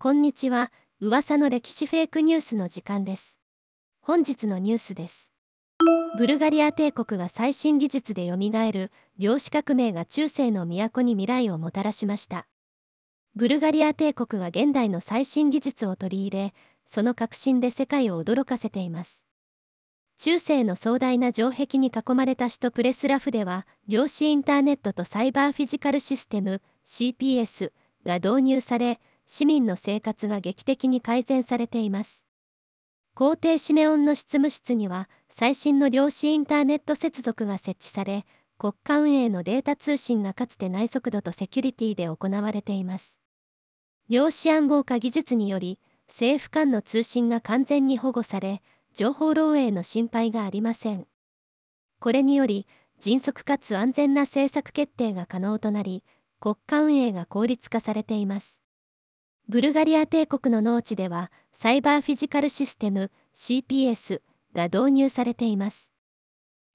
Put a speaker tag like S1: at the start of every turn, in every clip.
S1: こんにちは、噂の歴史フェイクニュースの時間です。本日のニュースです。ブルガリア帝国が最新技術で蘇る量子革命が中世の都に未来をもたらしました。ブルガリア帝国は現代の最新技術を取り入れ、その革新で世界を驚かせています。中世の壮大な城壁に囲まれた首都プレスラフでは、量子インターネットとサイバーフィジカルシステム CPS が導入され、市民の生活が劇的に改善されています皇帝シメオンの執務室には最新の量子インターネット接続が設置され国家運営のデータ通信がかつてない速度とセキュリティで行われています量子暗号化技術により政府間の通信が完全に保護され情報漏洩の心配がありませんこれにより迅速かつ安全な政策決定が可能となり国家運営が効率化されていますブルガリア帝国の農地ではサイバーフィジカルシステム CPS が導入されています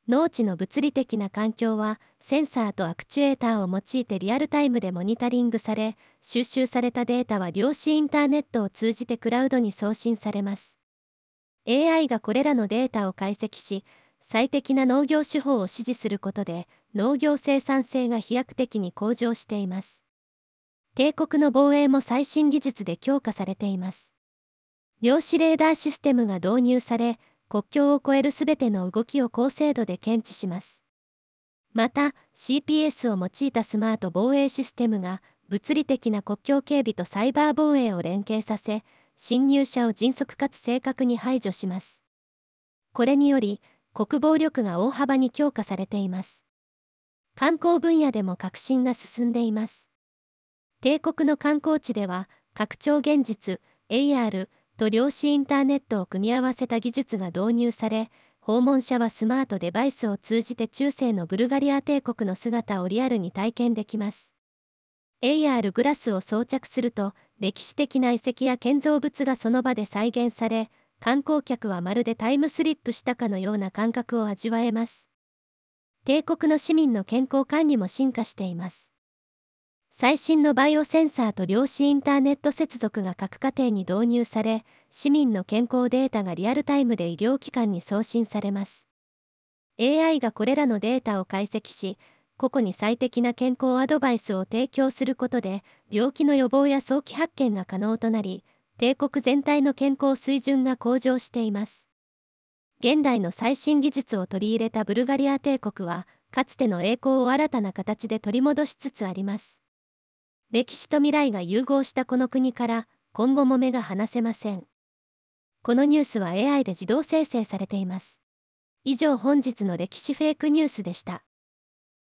S1: 農地の物理的な環境はセンサーとアクチュエーターを用いてリアルタイムでモニタリングされ収集されたデータは量子インターネットを通じてクラウドに送信されます AI がこれらのデータを解析し最適な農業手法を支持することで農業生産性が飛躍的に向上しています帝国の防衛も最新技術で強化されています。量子レーダーシステムが導入され、国境を越えるすべての動きを高精度で検知します。また、CPS を用いたスマート防衛システムが、物理的な国境警備とサイバー防衛を連携させ、侵入者を迅速かつ正確に排除します。これにより、国防力が大幅に強化されています。観光分野でも革新が進んでいます。帝国の観光地では、拡張現実、AR と量子インターネットを組み合わせた技術が導入され、訪問者はスマートデバイスを通じて中世のブルガリア帝国の姿をリアルに体験できます。AR グラスを装着すると、歴史的な遺跡や建造物がその場で再現され、観光客はまるでタイムスリップしたかのような感覚を味わえます。帝国の市民の健康管理も進化しています。最新のバイオセンサーと量子インターネット接続が各家庭に導入され、市民の健康データがリアルタイムで医療機関に送信されます。AI がこれらのデータを解析し、個々に最適な健康アドバイスを提供することで、病気の予防や早期発見が可能となり、帝国全体の健康水準が向上しています。現代の最新技術を取り入れたブルガリア帝国は、かつての栄光を新たな形で取り戻しつつあります。歴史と未来が融合したこの国から今後も目が離せませんこのニュースは AI で自動生成されています以上本日の歴史フェイクニュースでした